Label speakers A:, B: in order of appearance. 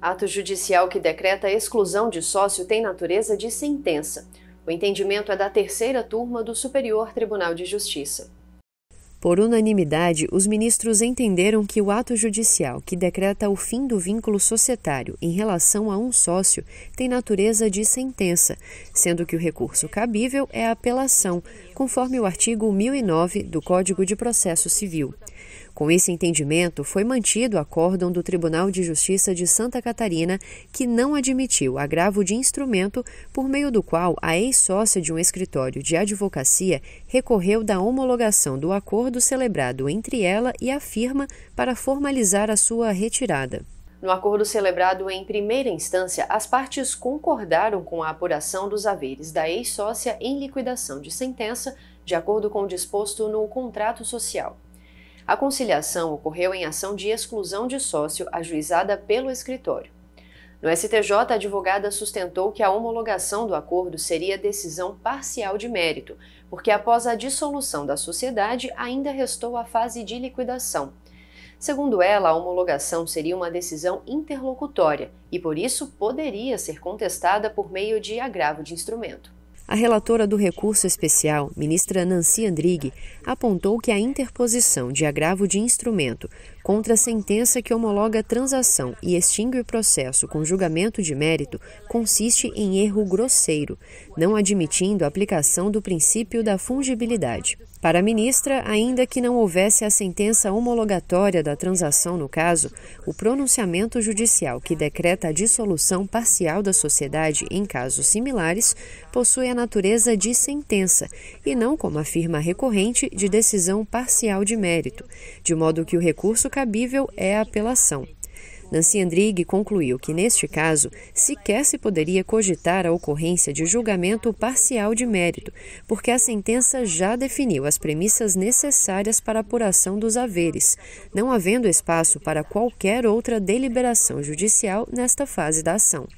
A: Ato judicial que decreta a exclusão de sócio tem natureza de sentença. O entendimento é da terceira turma do Superior Tribunal de Justiça. Por unanimidade, os ministros entenderam que o ato judicial que decreta o fim do vínculo societário em relação a um sócio tem natureza de sentença, sendo que o recurso cabível é a apelação, conforme o artigo 1009 do Código de Processo Civil. Com esse entendimento, foi mantido o acórdão do Tribunal de Justiça de Santa Catarina, que não admitiu agravo de instrumento por meio do qual a ex-sócia de um escritório de advocacia recorreu da homologação do acordo celebrado entre ela e a firma para formalizar a sua retirada. No acordo celebrado em primeira instância, as partes concordaram com a apuração dos haveres da ex-sócia em liquidação de sentença, de acordo com o disposto no contrato social. A conciliação ocorreu em ação de exclusão de sócio ajuizada pelo escritório. No STJ, a advogada sustentou que a homologação do acordo seria decisão parcial de mérito, porque após a dissolução da sociedade ainda restou a fase de liquidação. Segundo ela, a homologação seria uma decisão interlocutória e, por isso, poderia ser contestada por meio de agravo de instrumento. A relatora do recurso especial, ministra Nancy Andrighi, apontou que a interposição de agravo de instrumento contra a sentença que homologa a transação e extingue o processo com julgamento de mérito consiste em erro grosseiro, não admitindo a aplicação do princípio da fungibilidade. Para a ministra, ainda que não houvesse a sentença homologatória da transação no caso, o pronunciamento judicial que decreta a dissolução parcial da sociedade em casos similares possui a natureza de sentença e não, como afirma a recorrente, de decisão parcial de mérito, de modo que o recurso caso cabível é a apelação. Nancy Andrighi concluiu que, neste caso, sequer se poderia cogitar a ocorrência de julgamento parcial de mérito, porque a sentença já definiu as premissas necessárias para a apuração dos haveres, não havendo espaço para qualquer outra deliberação judicial nesta fase da ação.